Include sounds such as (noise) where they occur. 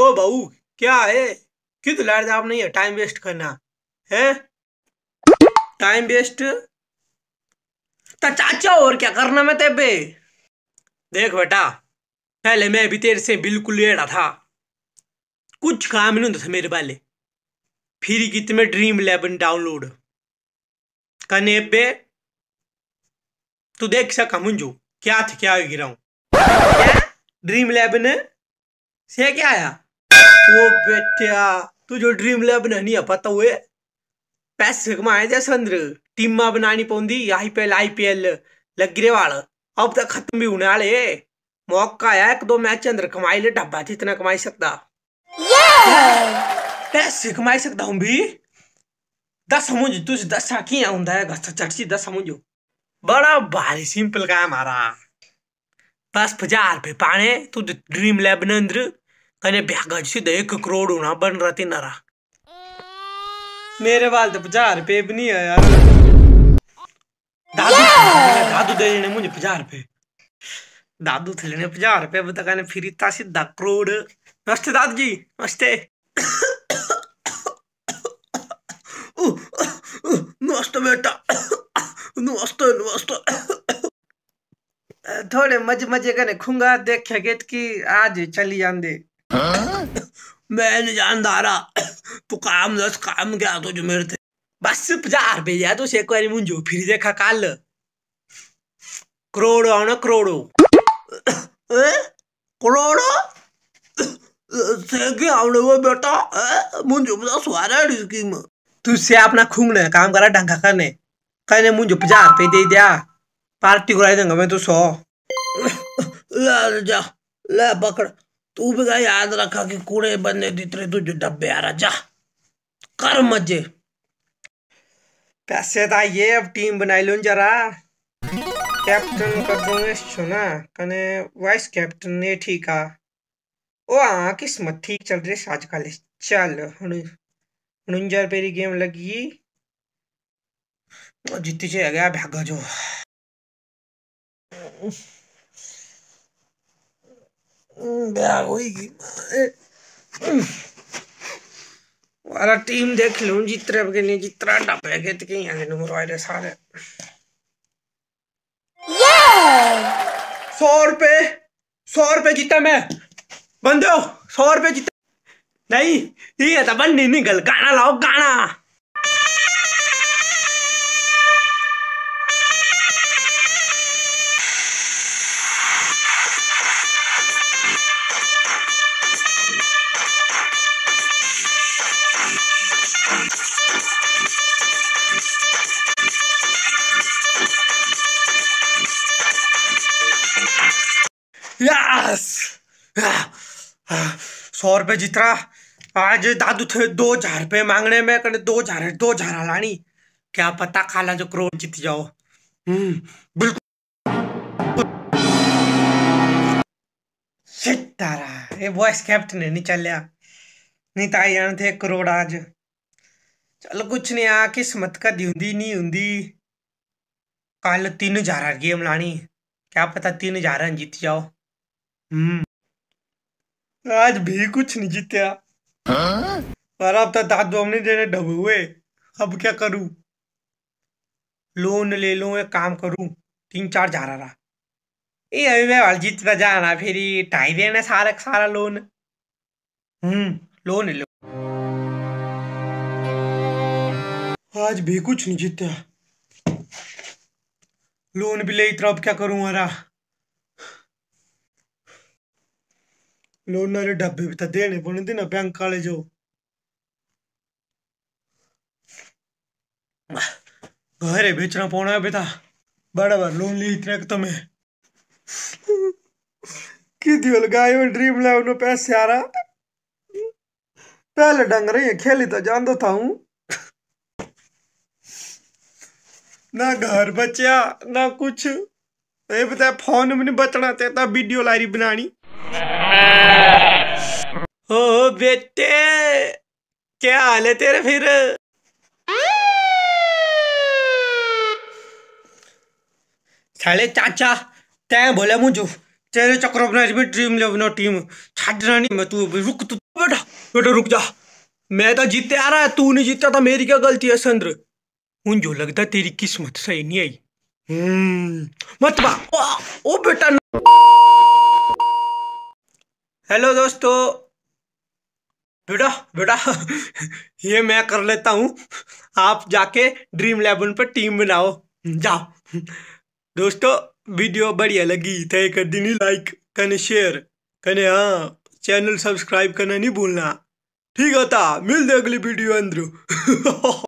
ओ बहू क्या है क्यों तो लाड़ जवाब नहीं है टाइम वेस्ट करना है टाइम वेस्ट तो चाचा और क्या करना मैं तेबे देख बेटा पहले मैं भी तेरे से बिल्कुल लेड़ा था कुछ काम नहीं था मेरे वाले फिर में ड्रीम इलेवन डाउनलोड करने पे तू देख सका मुंजो क्या थे क्या गिरा हूं ड्रीम इलेवन से क्या आया वो तू जो ड्रीम लैब नहीं है पता हुए पैसे कमाए जा संद्र टीम में बनानी पौंदी आईपीएल आईपीएल लग रे वाल अब तक तो खत्म भी होने वाले मौका है एक दो मैच अंदर कमाई ले डब्बा जितना कमाई सकता पैसे कमाई सकता हूं भी दस समझ तुझ दस आखी आंदा है घस्ता चटसी दस समझो बड़ा भारी सिंपल काम आ रहा बस हजार रुपये पाने तू ड्रीम लैब नंद्र कने અને ભ્યાગાજી एक करोड़ होना बन रहा थी नारा मेरे वाल तो पचास रुपये भी नहीं है यार दादू दादू दे लेने मुझे पचास रुपये दादू थे लेने पचास रुपये बता ने फिर इतना सीधा करोड़ नमस्ते दादू जी नमस्ते नमस्ते बेटा नमस्ते नमस्ते थोड़े मजे मजे कने खुंगा देखे गेट की आज चली जाते हाँ? मैं नहीं जान दारा तू काम दस काम क्या तो जो मेरे थे बस हजार भेजा तो एक बार मुंजो फिर देखा कल करोड़ आना करोड़ो हाँ? करोड़ो सेके आने वो बेटा मुझे पता सुहारा स्कीम तुझसे अपना खूंगने काम करा ढंग करने कहने मुझे पचास रुपये दे दिया पार्टी कराई देंगे मैं तो सौ ले जा ले पकड़ तू भी गई याद रखा कि कूड़े बंदे दिख तू जो डब्बे आ रहा जा कर मजे पैसे था ये अब टीम बनाई लो जरा कैप्टन कर दो दूंगे सुना कने वाइस कैप्टन ने ठीक आ ओ हाँ किस्मत ठीक चल रही है काले चल हनुंजार पेरी गेम लगी जितनी चाहिए गया भागा जो बैग होगी वाला टीम देख लो जितने के नहीं जितना डब्बे के तक यहाँ नंबर वाले सारे सौ रुपए सौ रुपए जीता मैं बंदो सौ रुपए जीता नहीं ये था बंदी निकल गाना लाओ गाना सौ रुपये जितरा आज दादू थे दो हजार रुपये मांगने में कने दो हजार दो हजार लानी क्या पता खाला जो करोड़ जीत जाओ हम्म, बिल्कुल ये वॉइस कैप्टन है नहीं चलिया नहीं तो आई जाने थे करोड़ आज चलो कुछ नहीं आ किस्मत का दी नहीं हुंदी कल तीन हजार गेम लानी क्या पता तीन हजार जीत जाओ हम्म आज भी कुछ नहीं जीत्या बारह हफ्ता तो दांत दोमने देने डबे हुए अब क्या करूं लोन ले लो एक काम करूं तीन चार जा रहा ए अभी मैं अरिजीत का जाना फिर टाई देना सारा सारा लोन हम्म लोन लो आज भी कुछ नहीं जीता लोन भी ले इतना अब क्या करूं हरा लोन वाले डब्बे भी तो देने पौने ना बैंक वाले जो घरे बेचना पौना है बेटा बार लोन ली इतने तुम्हें की दियो लगाई ड्रीम लाइव नो पैसे आ रहा पहले डंग रही है खेली तो जान दो था हूं ना घर बचा ना कुछ ये बता फोन भी नहीं बचना ते वीडियो लारी बनानी ओ बेटे क्या हाल है तेरे फिर साले चाचा तै बोले मुझे तेरे चक्कर अपना इसमें ड्रीम इलेवन टीम छड़ना नहीं मैं तू रुक तू बेटा बेटा रुक जा मैं तो जीते आ रहा है तू नहीं जीता था तो मेरी क्या गलती है संद्र उन जो लगता तेरी किस्मत सही नहीं आई हम्म मत बा ओ, ओ बेटा हेलो दोस्तों बेटा बेटा (laughs) ये मैं कर लेता हूँ आप जाके ड्रीम इलेवन पर टीम बनाओ जाओ दोस्तों वीडियो बढ़िया लगी तय कर नहीं लाइक कने शेयर कने हाँ चैनल सब्सक्राइब करना नहीं भूलना ठीक होता मिलते अगली वीडियो अंदर (laughs)